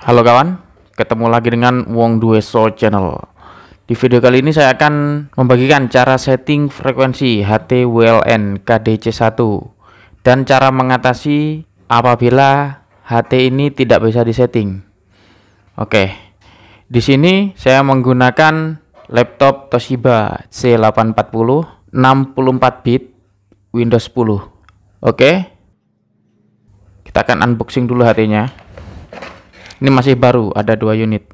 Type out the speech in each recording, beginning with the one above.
Halo kawan, ketemu lagi dengan Wong Due So Channel. Di video kali ini saya akan membagikan cara setting frekuensi HT WLN KDC1 dan cara mengatasi apabila HT ini tidak bisa disetting. Oke. Di sini saya menggunakan laptop Toshiba C840 64 bit Windows 10. Oke. Kita akan unboxing dulu HT-nya. Ini masih baru, ada dua unit.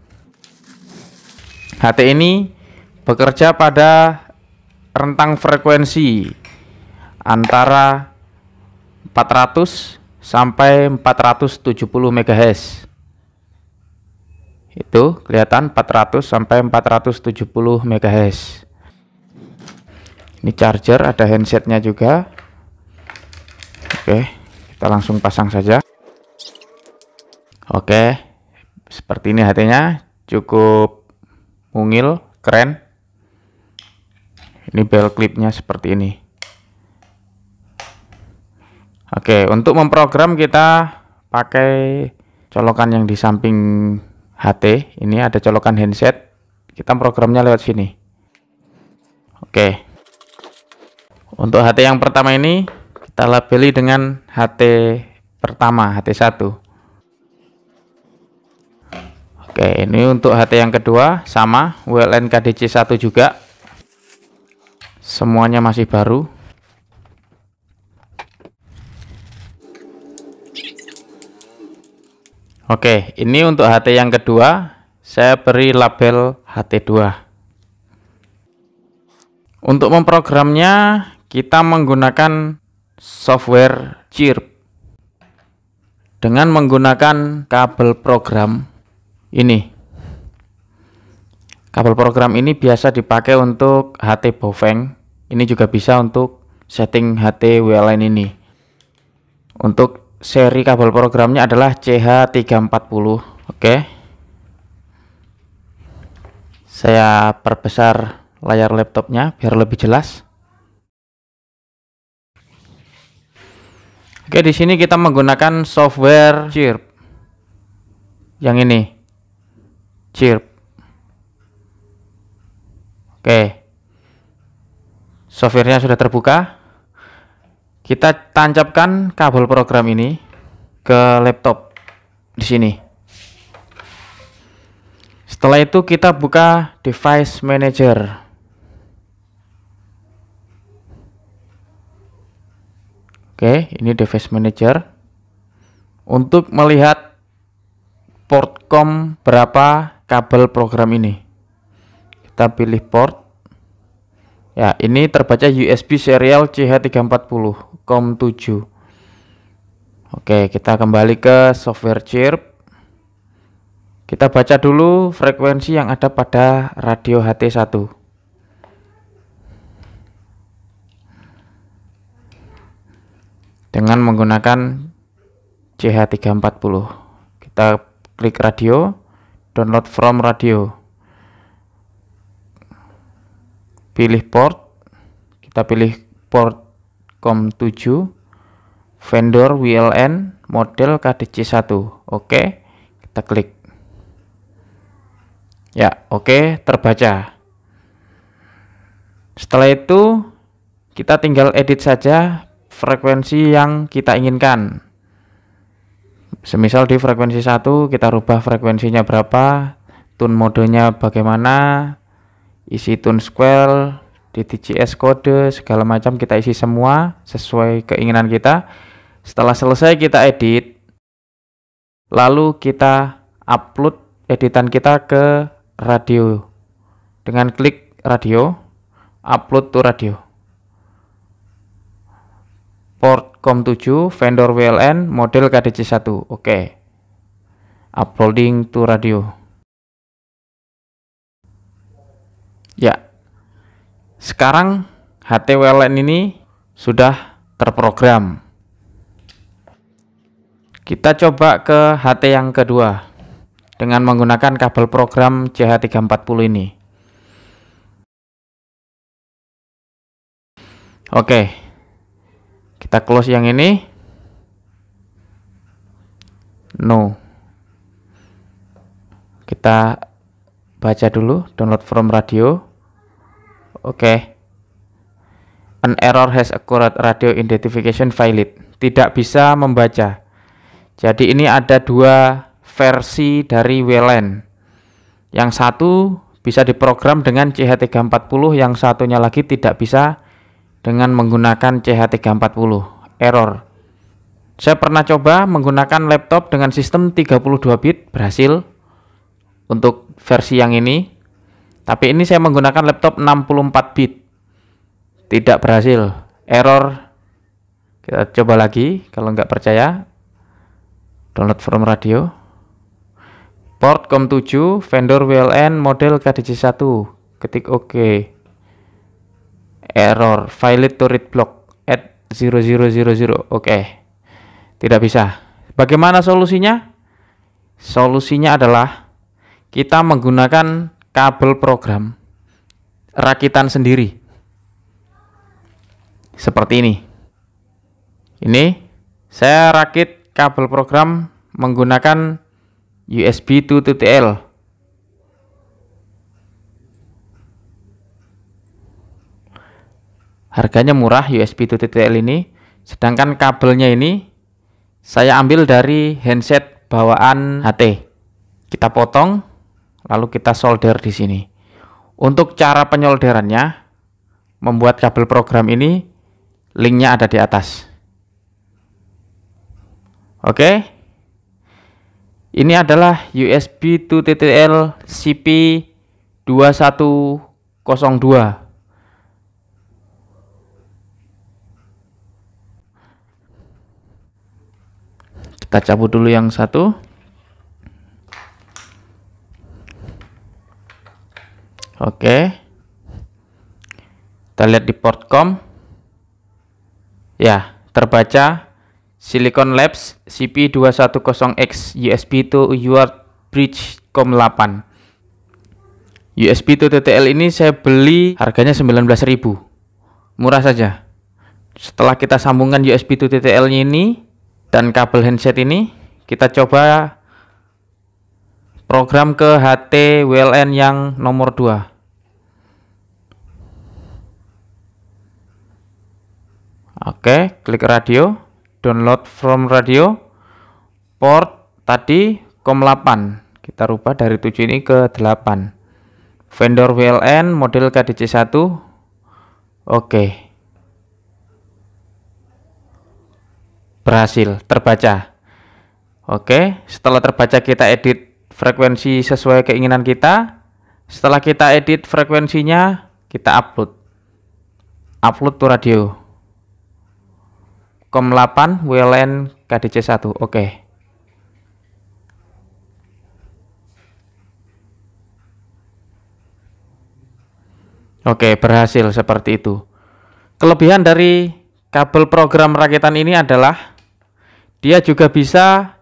HT ini bekerja pada rentang frekuensi antara 400 sampai 470 MHz. Itu kelihatan 400 sampai 470 MHz. Ini charger, ada handsetnya juga. Oke, kita langsung pasang saja. Oke. Seperti ini hatinya cukup mungil, keren. Ini bel clipnya seperti ini. Oke, untuk memprogram kita pakai colokan yang di samping HT. Ini ada colokan handset. Kita programnya lewat sini. Oke. Untuk HT yang pertama ini kita labeli dengan HT pertama, HT1. Oke, ini untuk HT yang kedua sama WLN KDC 1 juga. Semuanya masih baru. Oke, ini untuk HT yang kedua saya beri label HT2. Untuk memprogramnya kita menggunakan software Chirp. Dengan menggunakan kabel program ini kabel program ini biasa dipakai untuk HT Bofeng ini juga bisa untuk setting HT WLAN ini untuk seri kabel programnya adalah CH340 oke saya perbesar layar laptopnya biar lebih jelas Oke, di sini kita menggunakan software Chirp. Yang ini chirp oke softwarenya sudah terbuka kita tancapkan kabel program ini ke laptop di sini setelah itu kita buka device manager Oke, ini device manager. Untuk melihat port COM berapa kabel program ini kita pilih port ya ini terbaca USB serial CH340 COM7 oke kita kembali ke software chirp kita baca dulu frekuensi yang ada pada radio HT1 dengan menggunakan CH340 kita klik radio download from radio pilih port kita pilih port COM7 vendor WLN, model KDC1 oke kita klik ya oke terbaca setelah itu kita tinggal edit saja frekuensi yang kita inginkan Semisal di frekuensi satu kita rubah frekuensinya berapa, tune modenya bagaimana, isi tune square, DTGS kode, segala macam kita isi semua sesuai keinginan kita. Setelah selesai kita edit, lalu kita upload editan kita ke radio dengan klik radio, upload to radio port COM7, vendor WLN, model KDC1. Oke. Okay. Uploading to radio. Ya. Sekarang HT WLN ini sudah terprogram. Kita coba ke HT yang kedua dengan menggunakan kabel program CH340 ini. Oke. Okay kita close yang ini no kita baca dulu download from radio oke okay. an error has occurred radio identification valid tidak bisa membaca jadi ini ada dua versi dari WLAN yang satu bisa diprogram dengan CH340 yang satunya lagi tidak bisa dengan menggunakan CH340 error saya pernah coba menggunakan laptop dengan sistem 32 bit berhasil untuk versi yang ini tapi ini saya menggunakan laptop 64 bit tidak berhasil error kita coba lagi kalau nggak percaya download from radio port COM7 vendor WLN model kdc 1 ketik OK error file to read block at 0000 oke tidak bisa bagaimana solusinya solusinya adalah kita menggunakan kabel program rakitan sendiri seperti ini ini saya rakit kabel program menggunakan USB to TTL. Harganya murah USB TTL ini. Sedangkan kabelnya ini saya ambil dari handset bawaan HT. Kita potong lalu kita solder di sini. Untuk cara penyolderannya membuat kabel program ini linknya ada di atas. Oke. Ini adalah USB TTL CP2102 kita cabut dulu yang satu oke okay. kita lihat di port com. ya terbaca Silicon Labs CP210X USB to UART Bridge COM8 USB to TTL ini saya beli harganya 19.000 murah saja setelah kita sambungkan USB to TTL ini dan kabel handset ini kita coba program ke HT WLN yang nomor 2 Oke, klik radio, download from radio, port tadi COM8. Kita rubah dari 7 ini ke 8. Vendor WLN model KDC1. Oke. berhasil terbaca oke setelah terbaca kita edit frekuensi sesuai keinginan kita setelah kita edit frekuensinya kita upload upload to radio COM8 wln KDC1 oke Oke, berhasil seperti itu. Kelebihan dari kabel program rakitan ini adalah dia juga bisa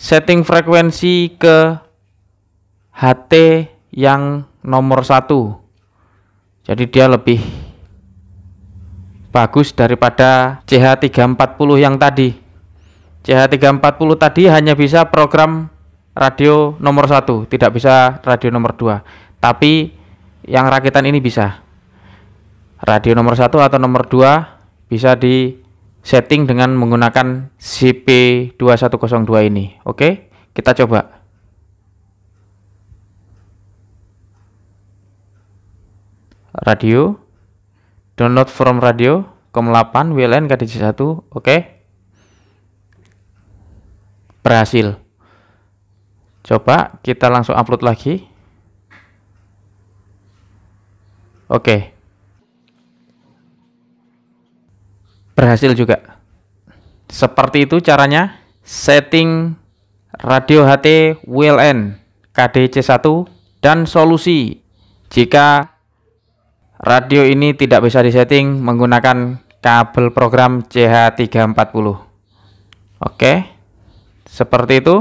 setting frekuensi ke HT yang nomor satu. Jadi dia lebih bagus daripada CH340 yang tadi. CH340 tadi hanya bisa program radio nomor satu, tidak bisa radio nomor dua. Tapi yang rakitan ini bisa. Radio nomor satu atau nomor dua bisa di setting dengan menggunakan CP2102 ini. Oke, kita coba. Radio, download from radio, COM8, WLAN, KDC1, oke. Berhasil. Coba kita langsung upload lagi. Oke. berhasil juga. Seperti itu caranya setting radio HT WLN KDC1 dan solusi jika radio ini tidak bisa disetting menggunakan kabel program CH340. Oke. Seperti itu.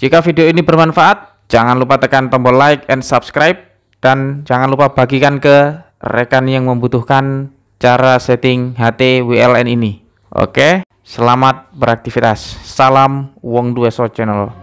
Jika video ini bermanfaat, jangan lupa tekan tombol like and subscribe dan jangan lupa bagikan ke rekan yang membutuhkan cara setting HT WLN ini. Oke, selamat beraktivitas. Salam Wong Dueso Channel.